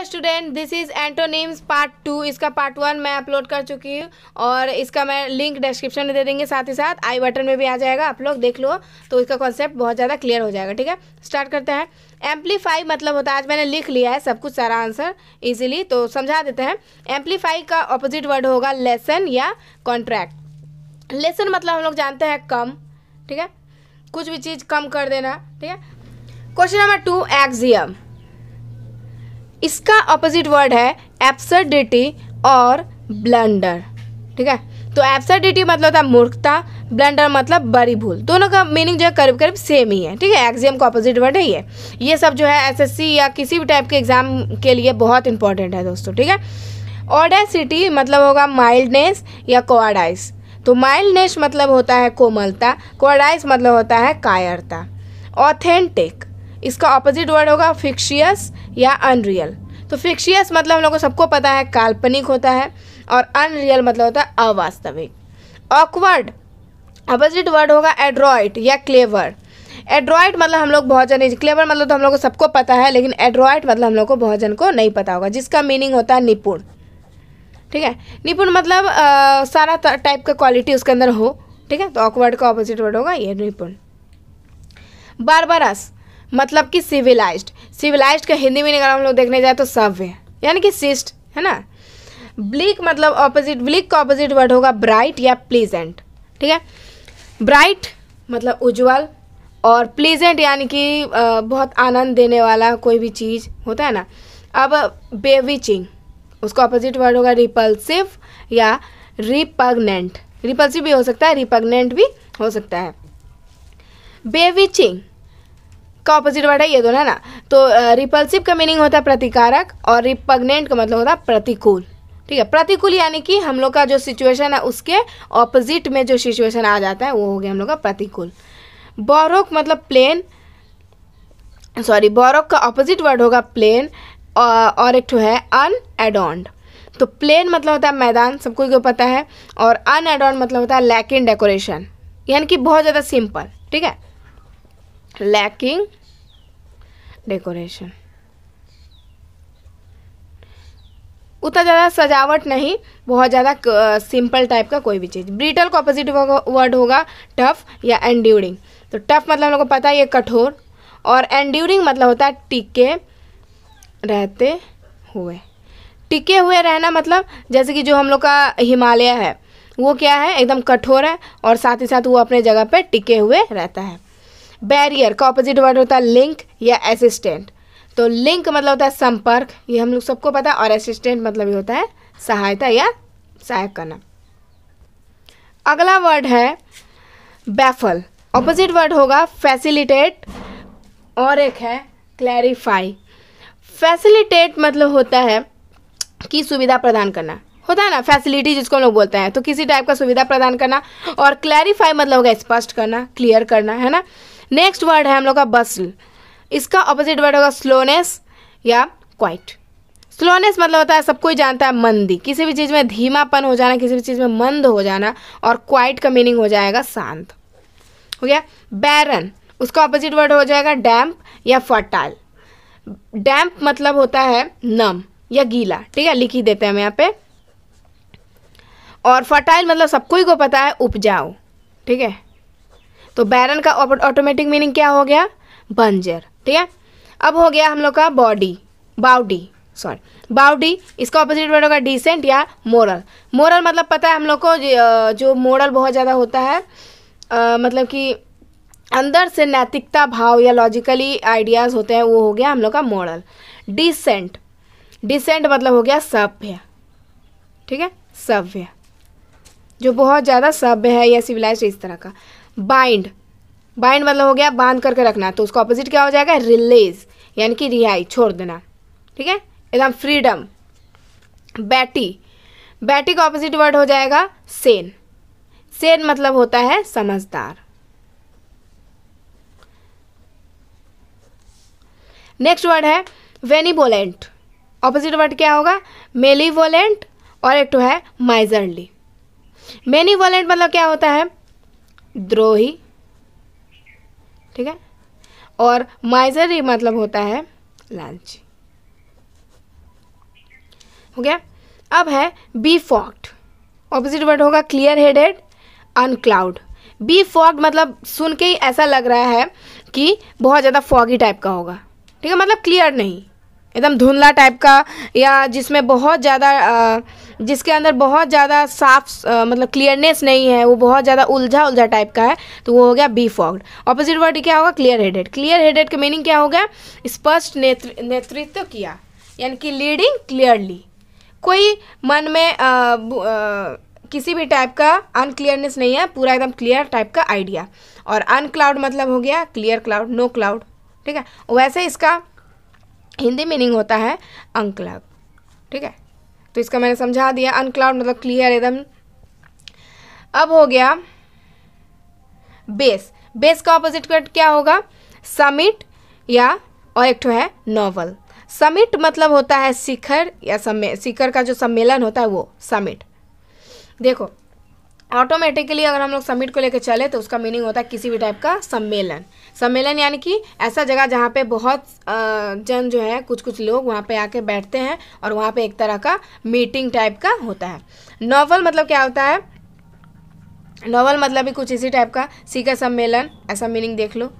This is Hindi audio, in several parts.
hello student this is antonyms part two इसका पार्ट वन मैं अपलोड कर चुकी हूँ और इसका मैं लिंक डिस्क्रिप्शन में दे देंगे साथ ही साथ आई बटन में भी आ जाएगा आप लोग देख लो तो इसका कॉन्सेप्ट बहुत ज़्यादा क्लियर हो जाएगा ठीक है स्टार्ट करते हैं एम्पलीफाई मतलब होता है आज मैंने लिख लिया है सब कुछ सारा आंसर ईजिली तो समझा देते हैं एम्पलीफाई का ऑपोजिट वर्ड होगा लेसन या कॉन्ट्रैक्ट लेसन मतलब हम लोग जानते हैं कम ठीक है कुछ भी चीज़ कम कर देना ठीक है क्वेश्चन नंबर टू एक्जियम इसका अपोजिट वर्ड है एब्सर्डिटी और ब्लंडर ठीक है तो एब्सर्डिटी मतलब होता है मूर्खता ब्लंडर मतलब बड़ी भूल दोनों का मीनिंग जो है करीब करीब सेम ही है ठीक है एग्जाम का अपोजिट वर्ड है ये ये सब जो है एसएससी या किसी भी टाइप के एग्जाम के लिए बहुत इंपॉर्टेंट है दोस्तों ठीक है ऑडेसिटी मतलब होगा माइल्डनेस या कोआडाइस तो माइल्डनेस मतलब होता है कोमलता कोआडाइस मतलब होता है कायरता ऑथेंटिक इसका ऑपोजिट वर्ड होगा फिक्शियस या अनरियल तो फिक्शियस मतलब हम लोग को सबको पता है काल्पनिक होता है और अनरियल मतलब होता है अवास्तविक ऑकवर्ड अपोजिट वर्ड होगा एड्रॉइड या क्लेवर एड्रॉइड मतलब हम लोग बहुत जन क्लेवर मतलब तो हम लोग को सबको पता है लेकिन एड्रॉइड मतलब हम लोग को बहुत जन को नहीं पता होगा जिसका मीनिंग होता है निपुण ठीक है निपुण मतलब आ, सारा टाइप का क्वालिटी उसके अंदर हो ठीक है तो ऑकवर्ड का ऑपोजिट वर्ड होगा ये निपुण बारबरस मतलब कि सिविलाइज्ड सिविलाइज्ड का हिंदी में अगर हम लोग देखने जाए तो सभ्य यानी कि शिष्ट है ना ब्लिक मतलब ऑपोजिट ब्लिक का ऑपोजिट वर्ड होगा ब्राइट या प्लीजेंट ठीक है ब्राइट मतलब उज्जवल और प्लीजेंट यानी कि बहुत आनंद देने वाला कोई भी चीज़ होता है ना अब बेविचिंग उसका ऑपोजिट वर्ड होगा रिपल्सिव या रिपगनेंट रिपल्सिव भी हो सकता है रिपग्नेंट भी हो सकता है बेविचिंग का ऑपोजिट वर्ड है ये दोनों है ना तो रिपल्सिव का मीनिंग होता है प्रतिकारक और रिपग्नेंट का मतलब होता है प्रतिकूल ठीक है प्रतिकूल यानी कि हम लोग का जो सिचुएशन है उसके ऑपोजिट में जो सिचुएशन आ जाता है वो हो गया हम लोग का प्रतिकूल बोरोक मतलब प्लेन सॉरी बोरोक का ऑपोजिट वर्ड होगा प्लेन और एक है है अनएडोन्ड तो प्लेन मतलब होता है मैदान सबको को पता है और अन अनएडोन्ड मतलब होता है लैक इन डेकोरेशन यानी कि बहुत ज़्यादा सिंपल ठीक है lacking डेकोरेशन उतना ज़्यादा सजावट नहीं बहुत ज़्यादा सिंपल टाइप का कोई भी चीज़ ब्रिटल का अपोजिट वर्ड होगा टफ या एंड्यूरिंग तो टफ मतलब हम लोग को पता है ये कठोर और एंड्यूरिंग मतलब होता है टिके रहते हुए टिके हुए रहना मतलब जैसे कि जो हम लोग का हिमालय है वो क्या है एकदम कठोर है और साथ ही साथ वो अपने जगह पर टिके हुए रहता है बैरियर का ऑपोजिट वर्ड होता है लिंक या असिस्टेंट तो लिंक मतलब होता है संपर्क ये हम लोग सबको पता है और असिस्टेंट मतलब ये होता है सहायता या सहायक करना अगला वर्ड है बैफल ऑपोजिट वर्ड होगा फैसिलिटेट और एक है क्लैरिफाई फैसिलिटेट मतलब होता है कि सुविधा प्रदान करना होता है ना फैसिलिटी जिसको हम लोग बोलते हैं तो किसी टाइप का सुविधा प्रदान करना और क्लैरिफाई मतलब होगा स्पष्ट करना क्लियर करना है ना नेक्स्ट वर्ड है हम लोग का बसल इसका अपोजिट वर्ड होगा स्लोनेस या क्वाइट स्लोनेस मतलब होता है सब कोई जानता है मंदी किसी भी चीज़ में धीमापन हो जाना किसी भी चीज़ में मंद हो जाना और क्वाइट का मीनिंग हो जाएगा शांत हो गया बैरन उसका अपोजिट वर्ड हो जाएगा डैम्प या फर्टाइल डैम्प मतलब होता है नम या गीला ठीक है लिख ही देते हैं हम यहाँ पे और फर्टाइल मतलब सबको ही को पता है उपजाऊ ठीक है तो बैरन का ऑटोमेटिक मीनिंग क्या हो गया बंजर ठीक है अब हो गया हम लोग का बॉडी बाउडी सॉरी बाउडी इसका ऑपोजिट वर्ड होगा डिसेंट या मोरल मोरल मतलब पता है हम लोग को जो मोरल बहुत ज़्यादा होता है आ, मतलब कि अंदर से नैतिकता भाव या लॉजिकली आइडियाज़ होते हैं वो हो गया हम लोग का मॉडल डिसेंट डिसेंट मतलब हो गया सभ्य ठीक है सभ्य जो बहुत ज़्यादा सभ्य है या सिविलाइज इस तरह का बाइंड बाइंड मतलब हो गया बांध करके रखना तो उसका ऑपोजिट क्या हो जाएगा रिलीज यानी कि रिहाई छोड़ देना ठीक है एकदम फ्रीडम बैटी बैटी का ऑपोजिट वर्ड हो जाएगा सेन सेन मतलब होता है समझदार नेक्स्ट वर्ड है वेनिवोलेंट ऑपोजिट वर्ड क्या होगा मेलीवोलेंट और एक तो है माइजरली मेनीवोलेंट मतलब क्या होता है द्रोही ठीक है और माइजरी मतलब होता है लालची हो गया अब है बी फॉक्ट ऑपोजिट वर्ड होगा clear headed unclouded befog मतलब सुन के ही ऐसा लग रहा है कि बहुत ज़्यादा फॉगी टाइप का होगा ठीक है मतलब क्लियर नहीं एकदम धुंधला टाइप का या जिसमें बहुत ज़्यादा जिसके अंदर बहुत ज़्यादा साफ मतलब क्लियरनेस नहीं है वो बहुत ज़्यादा उलझा उलझा टाइप का है तो वो हो गया बी फॉग्ड ऑपोजिट वर्ड क्या होगा क्लियर हेडेड क्लियर हेडेड का मीनिंग क्या हो गया स्पष्ट नेतृत्व नेतृत्व किया यानी कि लीडिंग क्लियरली कोई मन में आ, आ, किसी भी टाइप का अनक्लियरनेस नहीं है पूरा एकदम क्लियर टाइप का आइडिया और अनक्लाउड मतलब हो गया क्लियर क्लाउड नो क्लाउड ठीक है वैसे इसका हिंदी मीनिंग होता है अनक्लाउड ठीक है तो इसका मैंने समझा दिया अनक्लाउड मतलब क्लियर एकदम अब हो गया बेस बेस का ऑपोजिट क्या होगा समिट या और एक ठो है नॉवल समिट मतलब होता है शिखर या सम्मे शिखर का जो सम्मेलन होता है वो समिट देखो ऑटोमेटिकली अगर हम लोग समिट को लेकर चले तो उसका मीनिंग होता है किसी भी टाइप का सम्मेलन सम्मेलन यानी कि ऐसा जगह जहाँ पे बहुत जन जो है कुछ कुछ लोग वहाँ पे आके बैठते हैं और वहाँ पे एक तरह का मीटिंग टाइप का होता है नॉवल मतलब क्या होता है नॉवल मतलब भी कुछ इसी टाइप का सीकर सम्मेलन ऐसा मीनिंग देख लो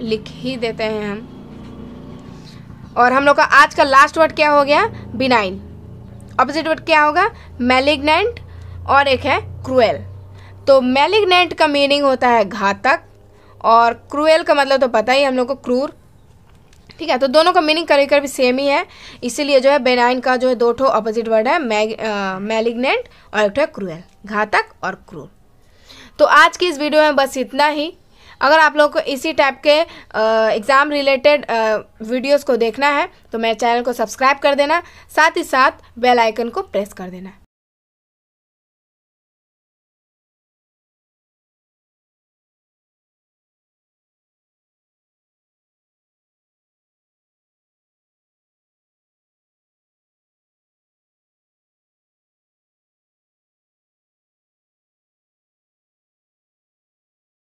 लिख ही देते हैं हम और हम लोग का आज का लास्ट वर्ड क्या हो गया बिनाइन अपोजिट वर्ड क्या होगा मेलिग्नेंट और एक है क्रूएल तो मेलिग्नेंट का मीनिंग होता है घातक और क्रूएल का मतलब तो पता ही हम लोग को क्रूर ठीक है तो दोनों का मीनिंग कर भी सेम ही है इसीलिए जो है बेनाइन का जो है दो ठो अपोजिट वर्ड है मेलिग्नेंट और एक है क्रूएल घातक और क्रूर तो आज की इस वीडियो में बस इतना ही अगर आप लोग को इसी टाइप के एग्ज़ाम रिलेटेड वीडियोस को देखना है तो मेरे चैनल को सब्सक्राइब कर देना साथ ही साथ बेल आइकन को प्रेस कर देना